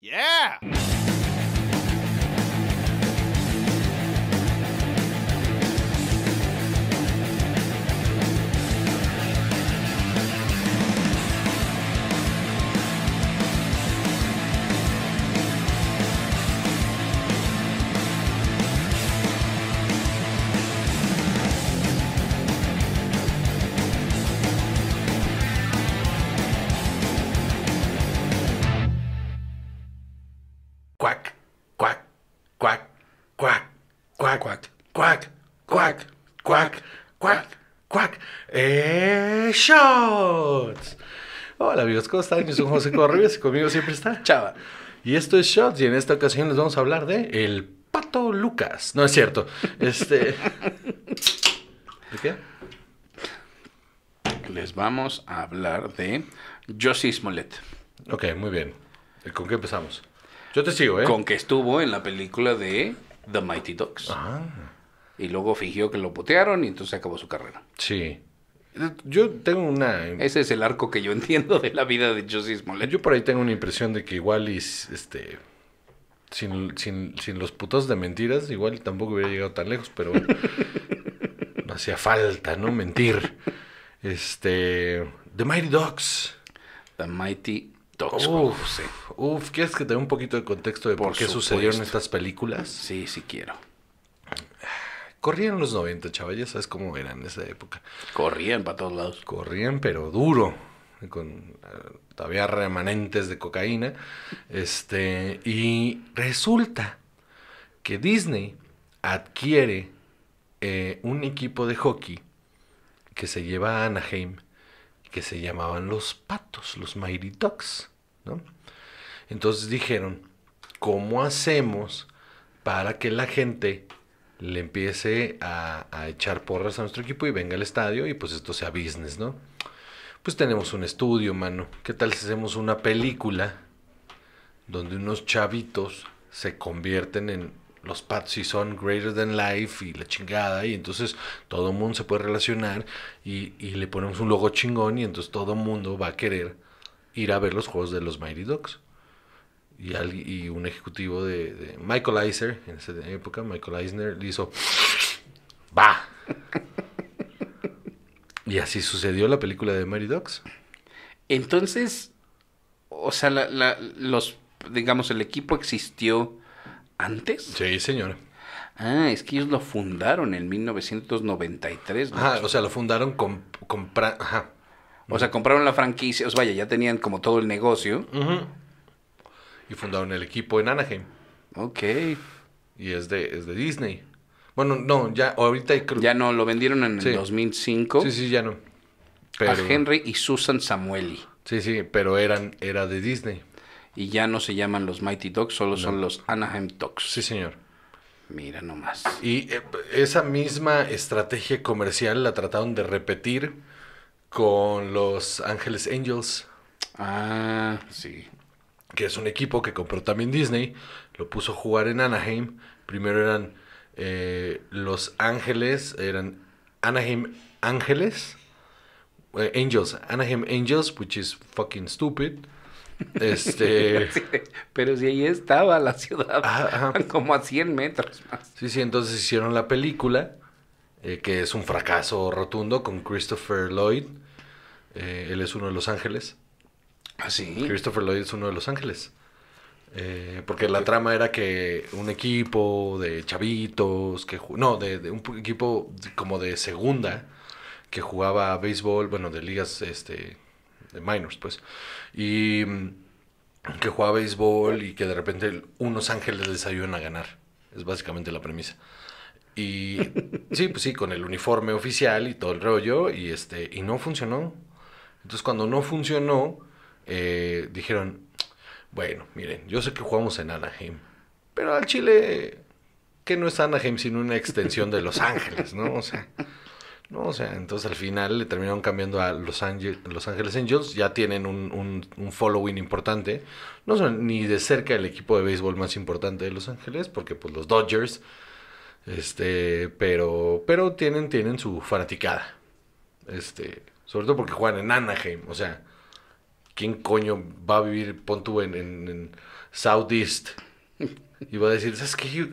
Yeah! Shots. Hola amigos, ¿cómo están? Yo soy José Ríos y conmigo siempre está Chava. Y esto es Shots y en esta ocasión les vamos a hablar de el Pato Lucas. No es cierto. Este... ¿De qué? Les vamos a hablar de Josie Smollett. Ok, muy bien. ¿Con qué empezamos? Yo te sigo, ¿eh? Con que estuvo en la película de The Mighty Dogs. Ah. Y luego fingió que lo putearon y entonces acabó su carrera. Sí. Yo tengo una... Ese es el arco que yo entiendo de la vida de Josie Smollett. Yo por ahí tengo una impresión de que igual y este... Sin, los putos de mentiras, igual tampoco hubiera llegado tan lejos, pero no hacía falta, ¿no? Mentir. Este... The Mighty Dogs. The Mighty Dogs. Uf, uf ¿quieres que te dé un poquito de contexto de por, qué sucedió sucedieron estas películas? Sí, sí quiero. Corrían los 90, chavales. sabes cómo eran en esa época. Corrían para todos lados. Corrían, pero duro, con eh, todavía remanentes de cocaína. Este, y resulta que Disney adquiere eh, un equipo de hockey que se lleva a Anaheim, que se llamaban los Patos, los Mighty Ducks, Entonces dijeron, ¿cómo hacemos para que la gente le empiece a, echar porras a nuestro equipo y venga al estadio y pues esto sea business, ¿no? Pues tenemos un estudio, mano. ¿Qué tal si hacemos una película donde unos chavitos se convierten en los Patsy son greater than life y la chingada y entonces todo el mundo se puede relacionar y, y le ponemos un logo chingón y entonces todo el mundo va a querer ir a ver los juegos de los Mighty Dogs y, y un ejecutivo de, Michael Eisner, en esa época, Michael Eisner le hizo, va. y así sucedió la película de Mary Dogs. Entonces, o sea, los, digamos, el equipo existió antes. Sí, señora. Ah, es que ellos lo fundaron en 1993. o sea, lo fundaron con... ajá. O sea, compraron la franquicia, o sea, vaya, ya tenían como todo el negocio, Ajá y fundaron el equipo en Anaheim. Ok. Y es de, Disney. Bueno, no, ya ahorita Ya no, lo vendieron en el 2005. Sí, sí, ya no. A Henry y Susan Samueli. Sí, sí, pero eran, era de Disney. Y ya no se llaman los Mighty Dogs, solo son los Anaheim Dogs. Sí, señor. Mira nomás. Y eh, esa misma estrategia comercial la trataron de repetir con los Ángeles Angels. Ah, sí que es un equipo que compró también Disney, lo puso a jugar en Anaheim. Primero eran eh, Los Ángeles, eran Anaheim Ángeles, eh, Angels, Anaheim Angels, which is fucking stupid. Este... pero si ahí estaba la ciudad, como a 100 metros más. Sí, sí, entonces hicieron la película, eh, que es un fracaso rotundo con Christopher Lloyd. él es uno de Los Ángeles. Ah, Christopher Lloyd es uno de Los Ángeles. Eh, porque la trama era que un equipo de chavitos, que no, de, un equipo como de segunda, que jugaba béisbol, bueno, de ligas este, de minors, pues, y mm, que jugaba béisbol y que de repente unos ángeles les ayudan a ganar. Es básicamente la premisa. Y sí, pues sí, con el uniforme oficial y todo el rollo, y, este, y no funcionó. Entonces cuando no funcionó, eh, dijeron, bueno, miren, yo sé que jugamos en Anaheim, pero al Chile, que no es Anaheim, sino una extensión de Los Ángeles, ¿no? O sea, no, sea, entonces al final le terminaron cambiando a Los, Ángeles Los Ángeles Angels, ya tienen un, following importante, no son ni de cerca el equipo de béisbol más importante de Los Ángeles, porque pues los Dodgers, este, pero, pero tienen, tienen su fanaticada, este, sobre todo porque juegan en Anaheim, o sea, ¿quién coño va a vivir, pon en, en, Southeast? Y va a decir, ¿sabes qué? Yo,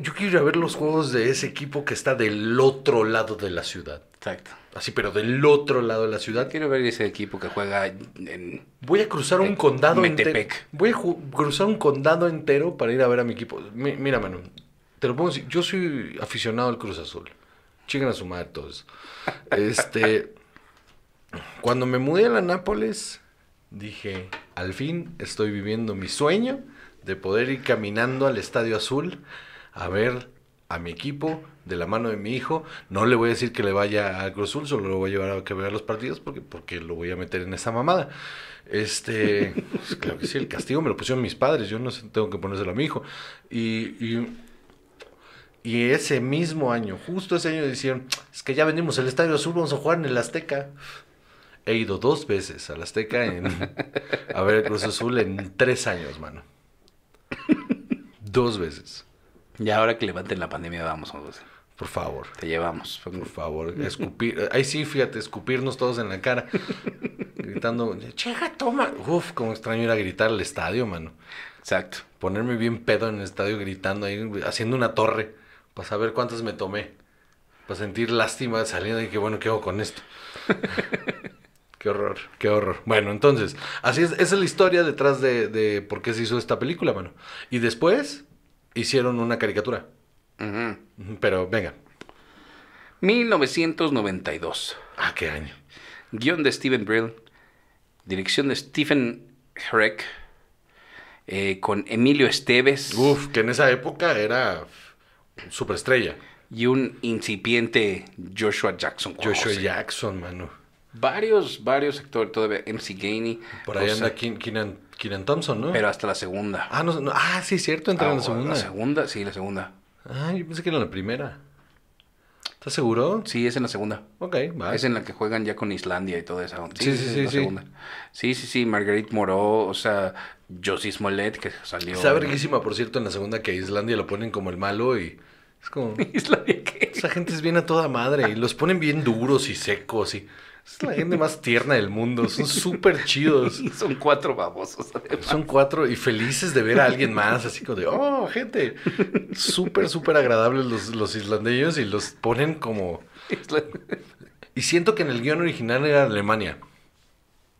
yo quiero ir a ver los juegos de ese equipo que está del otro lado de la ciudad. Exacto. Así, pero del otro lado de la ciudad. Quiero ver ese equipo que juega en. Voy a cruzar un condado entero. Voy a cruzar un condado entero para ir a ver a mi equipo. mira, Manu, te lo pongo Yo soy aficionado al Cruz Azul. Chiquen a su madre todos. Este cuando me mudé a la Nápoles, dije, al fin estoy viviendo mi sueño de poder ir caminando al Estadio Azul a ver a mi equipo de la mano de mi hijo. No le voy a decir que le vaya al Cruz Azul, solo lo voy a llevar a que vea los partidos porque, porque lo voy a meter en esa mamada. Este, pues, claro que sí, el castigo me lo pusieron mis padres, yo no tengo que ponérselo a mi hijo. Y, y, y ese mismo año, justo ese año, dijeron, es que ya venimos al Estadio Azul, vamos a jugar en el Azteca he ido dos veces al Azteca a ver el Cruz Azul en tres años, mano. Dos veces. Y ahora que levanten la pandemia, vamos, Por favor. Te llevamos. Por favor. Escupir. Ahí sí, fíjate, escupirnos todos en la cara. gritando, cheja, toma. Uf, como extraño era gritar al estadio, mano. Exacto. Ponerme bien pedo en el estadio gritando ahí, haciendo una torre. Para saber cuántas me tomé. Para sentir lástima saliendo y que bueno, ¿qué hago con esto? Qué horror, qué horror. Bueno, entonces, así es, esa es la historia detrás de, por qué se hizo esta película, mano. Y después hicieron una caricatura. Pero venga. 1992. Ah, qué año. Guión de Stephen Brill. Dirección de Stephen Herrick. Eh, con Emilio Esteves. Uf, que en esa época era superestrella. Y un incipiente Joshua Jackson. Joshua Jackson, mano varios, varios sectores todavía. MC Gainey. Por ahí anda Keenan, Thompson, ¿no? Pero hasta la segunda. Ah, no, ah, sí, cierto, entra ah, en la segunda. La segunda, sí, la segunda. Ah, yo pensé que era la primera. ¿Estás seguro? Sí, es en la segunda. Ok, va. Es en la que juegan ya con Islandia y todo esa Sí, sí, sí. Sí, sí. sí, sí, Marguerite Moreau, o sea, Josie Smollett que salió. Está verguísima, por cierto, en la segunda que Islandia lo ponen como el malo y es como. ¿Islandia qué? Esa gente es bien a toda madre y los ponen bien duros y secos y. Es la gente más tierna del mundo. Son súper chidos. Son cuatro babosos. Son cuatro y felices de ver a alguien más. Así como de, oh, gente. Súper, súper agradables los, los islandeños y los ponen como. Y siento que en el guión original era Alemania.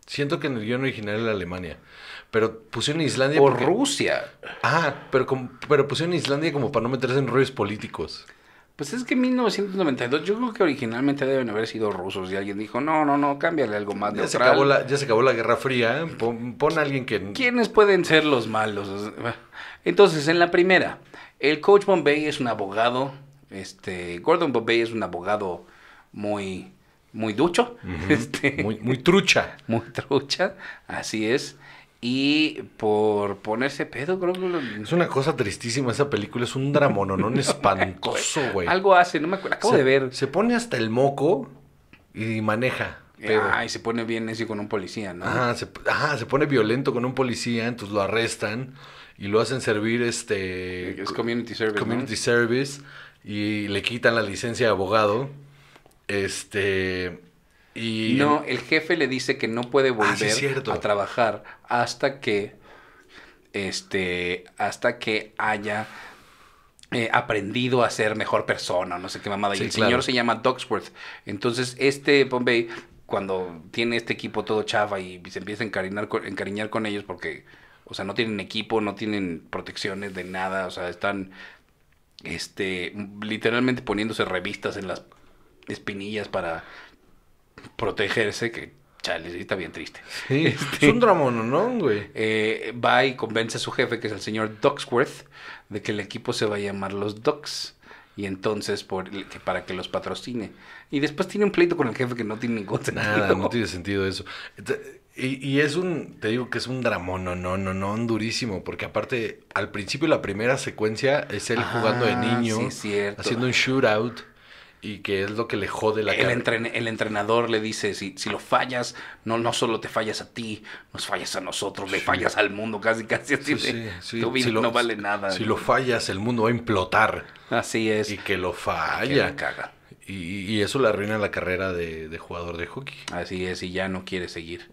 Siento que en el guión original era Alemania. Pero pusieron Islandia. O Rusia. Ah, pero, como, pero pusieron Islandia como para no meterse en rollos políticos. Pues es que 1992, yo creo que originalmente deben haber sido rusos y alguien dijo, no, no, no, cámbiale algo más ya se acabó la Ya se acabó la Guerra Fría, ¿eh? pon, a alguien que... ¿Quiénes pueden ser los malos? Entonces, en la primera, el coach Bombay es un abogado, este, Gordon Bombay es un abogado muy, muy ducho. este, muy, muy trucha. Muy trucha, así es y por ponerse pedo, creo que Es una cosa tristísima esa película, es un un espantoso, güey. Algo hace, no me acuerdo, acabo de ver. Se pone hasta el moco y maneja. Pedo. Ah, y se pone bien ese con un policía, ¿no? Ajá se, pone violento con un policía, entonces lo arrestan y lo hacen servir este... Es community service. Community service y le quitan la licencia de abogado. Este no, el jefe le dice que no puede ah, volver a trabajar hasta que este hasta que haya eh, aprendido a ser mejor persona, no sé qué mamada. y el señor se llama Duxworth. Entonces, este Bombay, cuando tiene este equipo todo chafa y se empieza a encariñar, encariñar con ellos porque, o sea, no tienen equipo, no tienen protecciones de nada, o sea, están este literalmente poniéndose revistas en las espinillas para protegerse, que chale, está bien triste. Sí, es un dramón, ¿no, güey? Eh, va y convence a su jefe, que es el señor Ducksworth, de que el equipo se va a llamar los Ducks y entonces por, para que los patrocine. Y después tiene un pleito con el jefe que no tiene ningún sentido. Nada, no tiene sentido eso. Y, es un, te digo que es un dramón, no, no, no, no, durísimo, porque aparte, al principio la primera secuencia es él jugando de niño, haciendo un shootout y que es lo que le jode la el, el entrenador le dice, si, lo fallas, no, no solo te fallas a ti, nos fallas a nosotros, le fallas al mundo, casi, casi así. de, tu no vale nada. Si lo fallas, el mundo va a implotar. Así es. Y que lo falla. caga. Y, eso le arruina la carrera de, jugador de hockey. Así es, y ya no quiere seguir.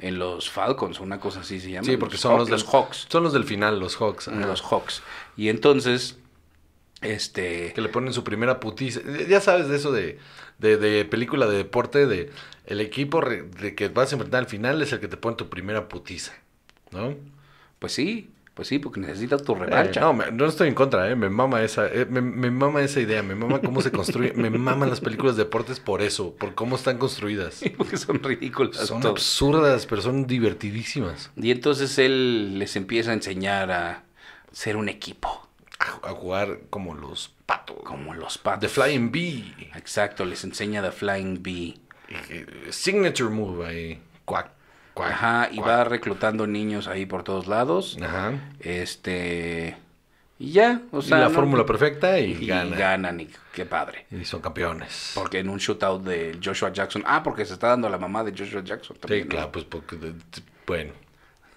En los Falcons, una cosa así se llama. Sí, porque son los, Hawks. Son los del final, los Hawks. Los Hawks. Y entonces este. Que le ponen su primera putiza. Ya sabes de eso de, de, de película de deporte, de el equipo de que vas a enfrentar al final es el que te pone tu primera putiza, ¿no? Pues sí, pues sí, porque necesitas tu eh, revancha. no, no estoy en contra, ¿eh? me mama esa, eh, me, mama esa idea, me mama cómo se construye, me maman las películas de deportes por eso, por cómo están construidas. porque son ridículas. Son absurdas, pero son divertidísimas. Y entonces él les empieza a enseñar a ser un equipo a, jugar como los patos. Como los patos. The Flying Bee. Exacto, les enseña The Flying Bee. Eh, signature move ahí. Cuac, Ajá, y va reclutando niños ahí por todos lados. Ajá. Este. Y ya, o sea. Y la fórmula perfecta y, ganan. Y qué padre. Y son campeones. Porque en un shootout de Joshua Jackson. Ah, porque se está dando la mamá de Joshua Jackson también. Sí, claro, pues porque. Bueno.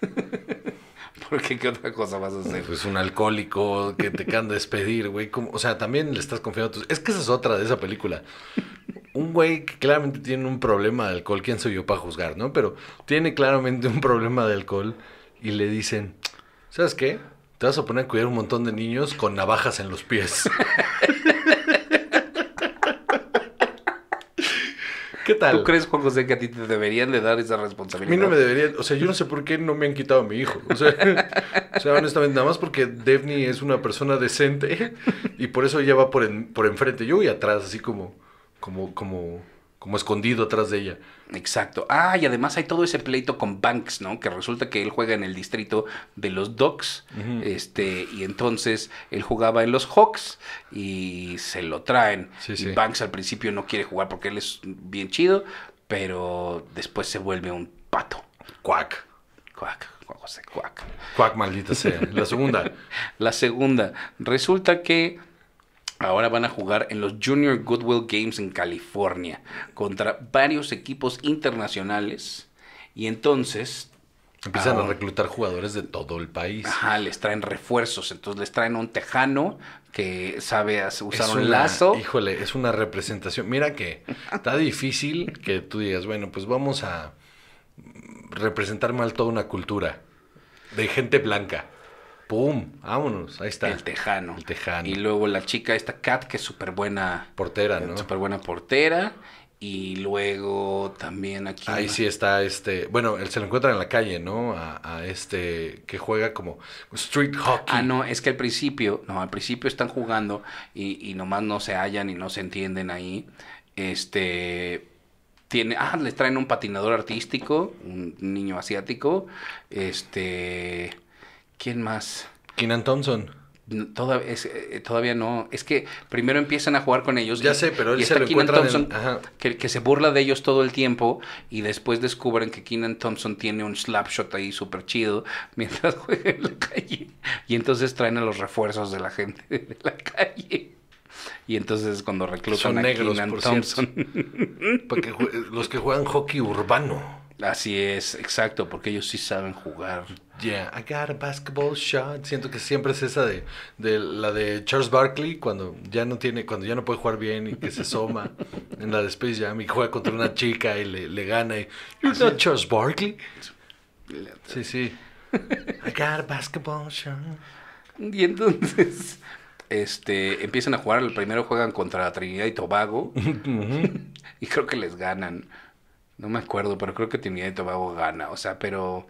Porque qué otra cosa vas a hacer. Pues un alcohólico que te can despedir, güey. Como, o sea, también le estás confiando. A tus... Es que esa es otra de esa película. Un güey que claramente tiene un problema de alcohol, quién soy yo para juzgar, ¿no? Pero tiene claramente un problema de alcohol y le dicen, ¿sabes qué? Te vas a poner a cuidar un montón de niños con navajas en los pies. ¿Qué tal? ¿Tú crees, Juan José, que a ti te deberían de dar esa responsabilidad? A mí no me deberían, o sea, yo no sé por qué no me han quitado a mi hijo. O sea, honestamente, nada más porque Devni es una persona decente y por eso ella va por, por enfrente, yo voy atrás, así como, como, como como escondido atrás de ella. Exacto. Ah, y además hay todo ese pleito con Banks, ¿no? Que resulta que él juega en el distrito de los Ducks, este, y entonces él jugaba en los Hawks y se lo traen. Sí, Banks al principio no quiere jugar porque él es bien chido, pero después se vuelve un pato. Cuac. Cuac. José Cuac. Cuac, maldita sea. La segunda. La segunda. Resulta que Ahora van a jugar en los Junior Goodwill Games en California contra varios equipos internacionales. Y entonces Empiezan a ah, reclutar jugadores de todo el país. Ajá, les traen refuerzos. Entonces les traen un tejano que sabe usar un lazo. Híjole, es una representación. Mira que está difícil que tú digas, bueno, pues vamos a representar mal toda una cultura de gente blanca. ¡Bum! Vámonos, ahí está. El Tejano. El Tejano. Y luego la chica, esta Kat, que es súper buena. Portera, ¿no? Súper buena portera. Y luego también aquí. Ahí sí está este. Bueno, él se lo encuentra en la calle, ¿no? A, este que juega como street hockey. Ah, no, es que al principio, no, al principio están jugando y, y nomás no se hallan y no se entienden ahí. Este. Tiene, ah, les traen un patinador artístico, un niño asiático. Este ¿Quién más? Keenan Thompson. Eh, todavía no. Es que primero empiezan a jugar con ellos. Ya sé, pero él se Thompson, Que, se burla de ellos todo el tiempo y después descubren que Keenan Thompson tiene un slap shot ahí súper chido mientras juega en la calle. Y entonces traen a los refuerzos de la gente de la calle. Y entonces cuando reclutan a Thompson. Porque los que juegan hockey urbano. Así es, exacto, porque ellos sí saben jugar. Yeah, I got a basketball shot. Siento que siempre es esa de, de la de Charles Barkley cuando ya no tiene, cuando ya no puede jugar bien y que se soma en la de Space Jam y juega contra una chica y le, le gana y You're not Charles Barkley. Sí, sí. I got a basketball shot. Y entonces este, empiezan a jugar, el primero juegan contra Trinidad y Tobago y creo que les ganan. No me acuerdo, pero creo que Trinidad y Tobago gana. O sea, pero.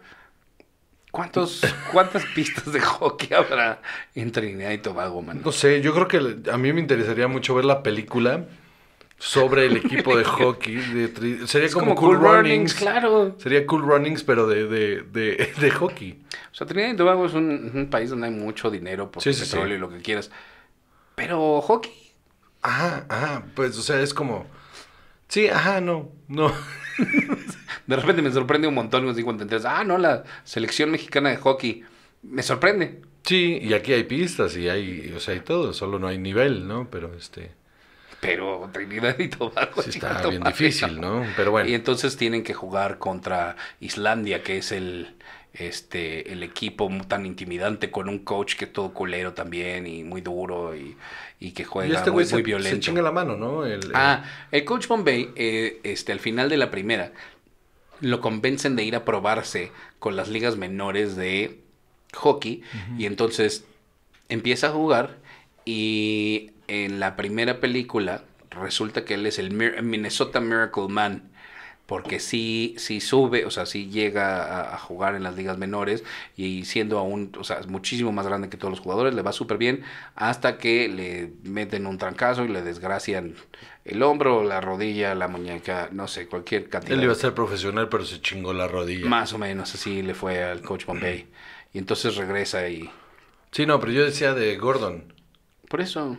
¿Cuántos, ¿Cuántas pistas de hockey habrá en Trinidad y Tobago, man? No sé, yo creo que a mí me interesaría mucho ver la película sobre el equipo de hockey. De Sería como, Cool, runnings, claro. Sería Cool Runnings, pero de, de, de, hockey. O sea, Trinidad y Tobago es un, país donde hay mucho dinero por sí, y lo que quieras. Pero hockey. Ajá, ah, ajá, ah, pues, o sea, es como... Sí, ajá, no, no. de repente me sorprende un montón y los 53. Ah, no, la selección mexicana de hockey. Me sorprende. Sí, y aquí hay pistas y hay, o sea, hay todo, solo no hay nivel, ¿no? Pero este pero Trinidad y Tobago está bien difícil, ¿no? Pero bueno. Y entonces tienen que jugar contra Islandia, que es el este, el equipo tan intimidante con un coach que todo culero también y muy duro y, que juega y este muy, se, violento. chinga la mano, ¿no? El, Ah, el coach Bombay, eh, este, al final de la primera, lo convencen de ir a probarse con las ligas menores de hockey y entonces empieza a jugar y en la primera película resulta que él es el Minnesota Miracle Man porque sí, sube, o sea, sí llega a, jugar en las ligas menores y siendo aún, o sea, muchísimo más grande que todos los jugadores, le va súper bien hasta que le meten un trancazo y le desgracian el hombro, la rodilla, la muñeca, no sé, cualquier cantidad. Él iba a ser profesional, pero se chingó la rodilla. Más o menos, así le fue al coach Bombay. Y entonces regresa y... Sí, no, pero yo decía de Gordon. Por eso...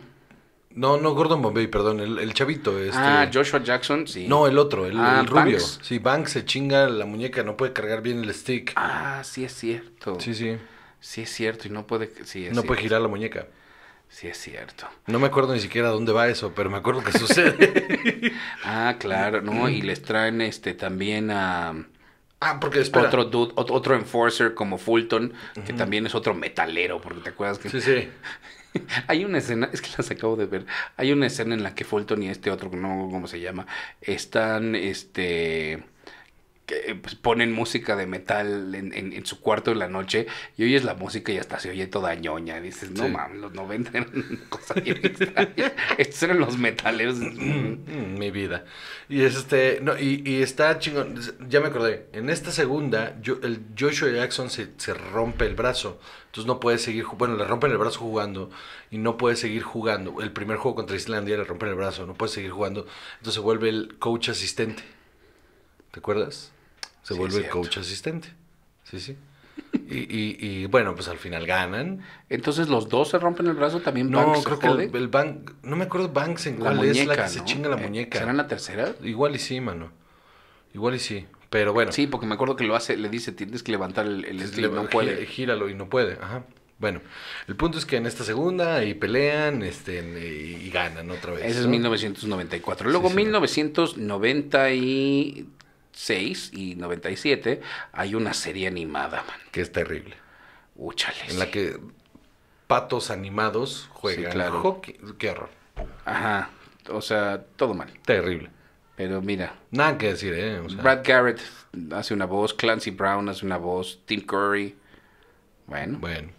No, no, Gordon Bombay, perdón, el, chavito. Este... Ah, Joshua Jackson, sí. No, el otro, el, ah, rubio. Si Sí, Banks se chinga la muñeca, no puede cargar bien el stick. Ah, sí es cierto. Sí, sí. Sí es cierto, y no puede. Sí, no puede girar la muñeca. Sí es cierto. No me acuerdo ni siquiera dónde va eso, pero me acuerdo que sucede. ah, claro, no, y les traen este también a. Ah, porque es Otro otro enforcer como Fulton, que también es otro metalero, porque te acuerdas que. Sí, sí. Hay una escena, es que las acabo de ver. Hay una escena en la que Fulton y este otro, no cómo se llama, están, este, que, eh, pues, ponen música de metal en, en, su cuarto de la noche y oyes la música y hasta se oye toda ñoña. dices, no mames, los 90 eran cosas bien Estos eran los metaleros. Mm, mm, mi vida. Y este, no, y, y, está chingón. Ya me acordé. En esta segunda, yo, el Joshua Jackson se, se rompe el brazo entonces no puede seguir, bueno, le rompen el brazo jugando y no puede seguir jugando. El primer juego contra Islandia le rompen el brazo, no puede seguir jugando. Entonces se vuelve el coach asistente. ¿Te acuerdas? Se vuelve el coach asistente. Sí, sí. Y, y, y, bueno, pues al final ganan. Entonces los dos se rompen el brazo también. No, creo que el, Bank, no me acuerdo Banks en cuál es la que se chinga la eh, muñeca. ¿Será la tercera? Igual y sí, mano. Igual y sí. Pero bueno. Sí, porque me acuerdo que lo hace, le dice, tienes que levantar el, el no puede. Gíralo y no puede, ajá. Bueno, el punto es que en esta segunda y pelean este, y, ganan otra vez. Ese es 1994. Luego, 1996 y 97, hay una serie animada, man. Que es terrible. Úchale. En la que patos animados juegan claro. hockey. Qué horror. Ajá. O sea, todo mal. Terrible. Pero mira. Nada que decir, ¿eh? Brad Garrett hace una voz, Clancy Brown hace una voz, Tim Curry. Bueno. Bueno.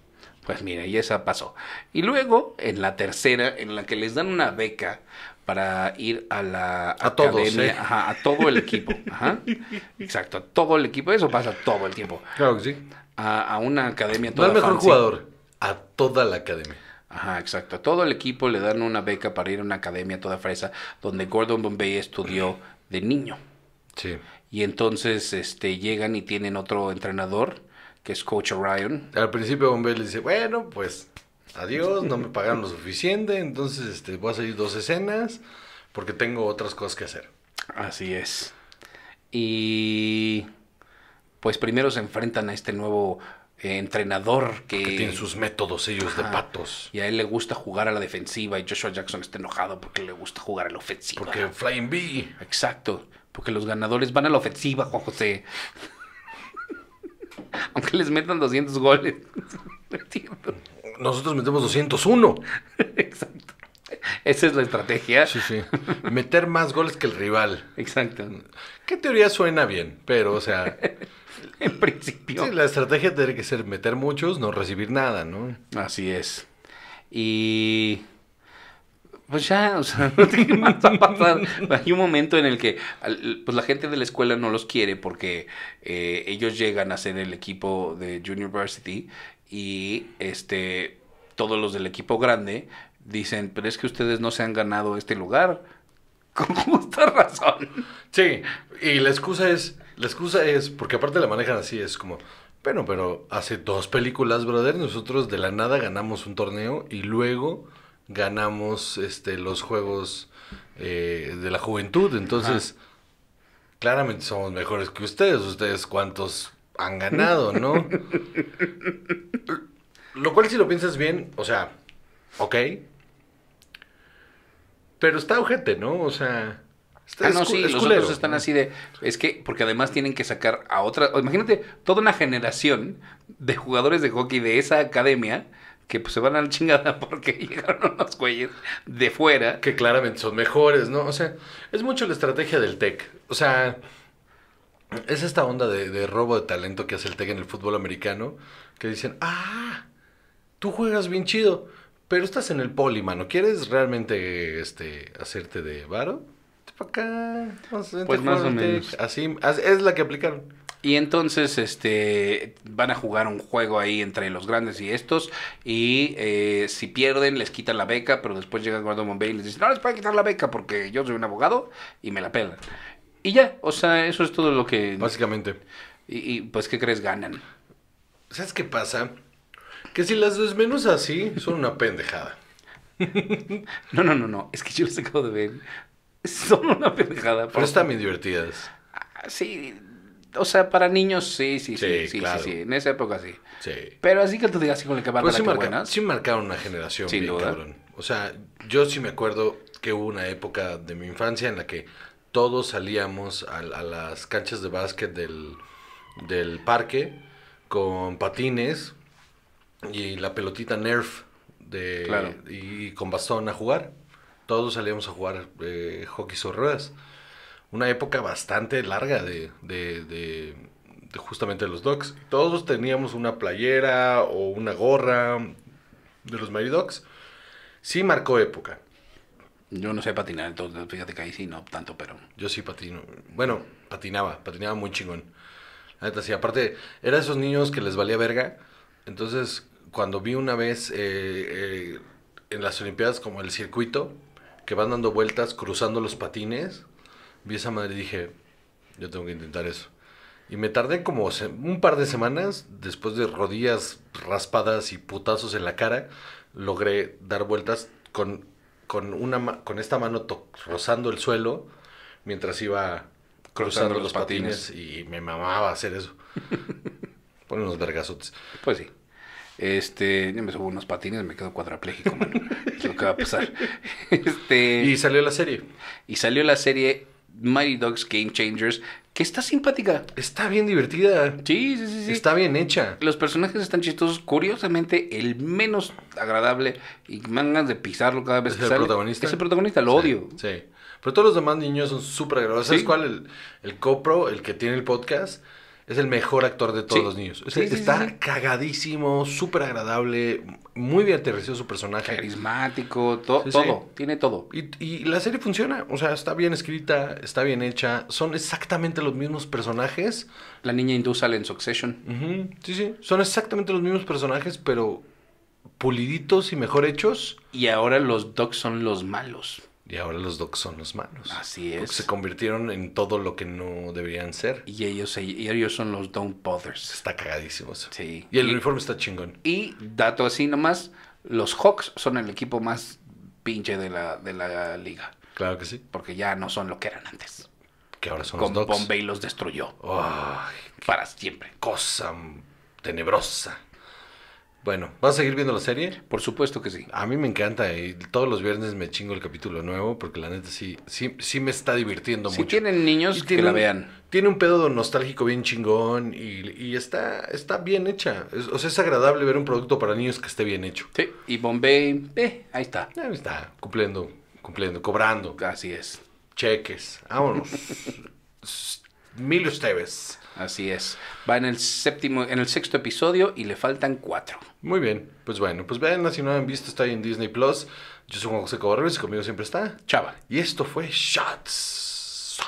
Pues mira, y esa pasó. Y luego, en la tercera, en la que les dan una beca para ir a la a ¿eh? a todo el equipo. Ajá. Exacto, a todo el equipo. Eso pasa todo el tiempo. Claro que sí. A, una academia toda No al mejor jugador, a toda la academia. Ajá, exacto. Todo el equipo le dan una beca para ir a una academia toda fresa donde Gordon Bombay estudió de niño. Sí. Y entonces este, llegan y tienen otro entrenador que es Coach Orion. Al principio Bombay le dice, bueno, pues adiós, no me pagaron lo suficiente, entonces este, voy a salir dos escenas porque tengo otras cosas que hacer. Así es. Y pues primero se enfrentan a este nuevo eh, entrenador que, que... tiene sus métodos ellos de patos. Y a él le gusta jugar a la defensiva y Joshua Jackson está enojado porque le gusta jugar a la ofensiva. Porque Flying B. Exacto, porque los ganadores van a la ofensiva, Juan José. Aunque les metan 200 goles. Nosotros metemos 201. Exacto. Esa es la estrategia. Sí, sí. Meter más goles que el rival. Exacto. ¿Qué teoría suena bien? Pero, o sea... en principio. la estrategia tiene que ser meter muchos, no recibir nada, ¿no? Así es. Y pues ya, o sea, no más a Hay un momento en el que pues la gente de la escuela no los quiere porque eh, ellos llegan a ser el equipo de Junior University y este todos los del equipo grande dicen, pero es que ustedes no se han ganado este lugar. Con justa razón. Sí, y la excusa es, la excusa es, porque aparte la manejan así, es como, bueno, pero hace dos películas, brother, nosotros de la nada ganamos un torneo y luego ganamos este, los juegos eh, de la juventud, entonces... Claramente somos mejores que ustedes. Ustedes cuántos han ganado, ¿no? lo cual, si lo piensas bien, o sea, ok. Pero está ojete, ¿no? O sea, ah, no, sí, los otros están así de. Es que, porque además tienen que sacar a otra. Imagínate toda una generación de jugadores de hockey de esa academia que pues, se van a la chingada porque llegaron unos cuellos de fuera. Que claramente son mejores, ¿no? O sea, es mucho la estrategia del TEC. O sea, es esta onda de, robo de talento que hace el TEC en el fútbol americano, que dicen, ah, tú juegas bien chido, pero estás en el poli, mano. ¿Quieres realmente este, hacerte de varo? acá. pues más o menos. Así, es la que aplicaron. Y entonces este, van a jugar un juego ahí entre los grandes y estos. Y eh, si pierden, les quitan la beca. Pero después llega Gordon Bombay y les dice: No les pueden quitar la beca porque yo soy un abogado y me la pelan. Y ya, o sea, eso es todo lo que. Básicamente. Y, y pues, ¿qué crees? Ganan. ¿Sabes qué pasa? Que si las desmenuzas así, son una pendejada. No, no, no, no. Es que yo las acabo de ver. Son una pendejada. Pero están bien divertidas. Ah, sí, o sea, para niños sí, sí, sí, sí, sí, sí, En esa época sí. Sí. Pero así que tú digas así con el que va la sí, sí marcaron una generación sí, bien, O sea, yo sí me acuerdo que hubo una época de mi infancia en la que todos salíamos a, las canchas de básquet del, parque con patines y la pelotita Nerf de, y con bastón a jugar todos salíamos a jugar eh, hockey sobre ruedas. Una época bastante larga de, de, de, justamente los Dogs. Todos teníamos una playera o una gorra de los Mary Dogs. Sí marcó época. Yo no sé patinar, entonces fíjate que ahí sí, no tanto, pero... Yo sí patino. Bueno, patinaba, patinaba muy chingón. La neta sí, aparte, era esos niños que les valía verga. Entonces, cuando vi una vez eh, eh, en las Olimpiadas como el circuito, que van dando vueltas, cruzando los patines. Vi esa madre y dije, yo tengo que intentar eso. Y me tardé como un par de semanas, después de rodillas raspadas y putazos en la cara, logré dar vueltas con, con, una, con esta mano rozando el suelo mientras iba cruzando, los, patines. patines. y me mamaba hacer eso. Ponen unos vergazotes. Pues sí. Este, yo me subo unos patines, me quedo cuadrapléjico, mano. es lo que va a pasar. Este, y salió la serie. Y salió la serie Mighty Dogs Game Changers, que está simpática. Está bien divertida. Sí, sí, sí, Está bien hecha. Los personajes están chistosos. Curiosamente, el menos agradable y mangas de pisarlo cada vez ¿Es el protagonista? Es el protagonista, lo odio. Sí. Pero todos los demás niños son súper agradables. ¿Sabes cuál? El, el copro, el que tiene el podcast es el mejor actor de todos los niños. está cagadísimo, súper agradable, muy bien aterrizado su personaje. Carismático, todo, tiene todo. Y, la serie funciona, o sea, está bien escrita, está bien hecha, son exactamente los mismos personajes. La niña hindú en Succession. Sí, sí, son exactamente los mismos personajes, pero puliditos y mejor hechos. Y ahora los dogs son los malos. Y ahora los docs son los malos. Así es. se convirtieron en todo lo que no deberían ser. Y ellos, ellos son los don't bothers. Está cagadísimo Sí. Y el uniforme está chingón. Y dato así nomás, los Hawks son el equipo más pinche de la, de la liga. Claro que sí. Porque ya no son lo que eran antes. Que ahora son Con los Bombay los destruyó. para siempre. Cosa tenebrosa. Bueno, ¿vas a seguir viendo la serie? Por supuesto que sí. A mí me encanta y todos los viernes me chingo el capítulo nuevo porque la neta sí, sí, me está divirtiendo mucho. Si tienen niños, que la vean. Tiene un pedo nostálgico bien chingón y, está, está bien hecha. o sea, es agradable ver un producto para niños que esté bien hecho. Sí, y Bombay, eh, ahí está. Ahí está, cumpliendo, cumpliendo, cobrando. Así es. Cheques, vámonos. Mil ustedes. Así es. Va en el séptimo, en el sexto episodio y le faltan cuatro. Muy bien. Pues bueno, pues vean, si no han visto, está ahí en Disney Plus. Yo soy Juan José y conmigo siempre está Chava. Y esto fue Shots.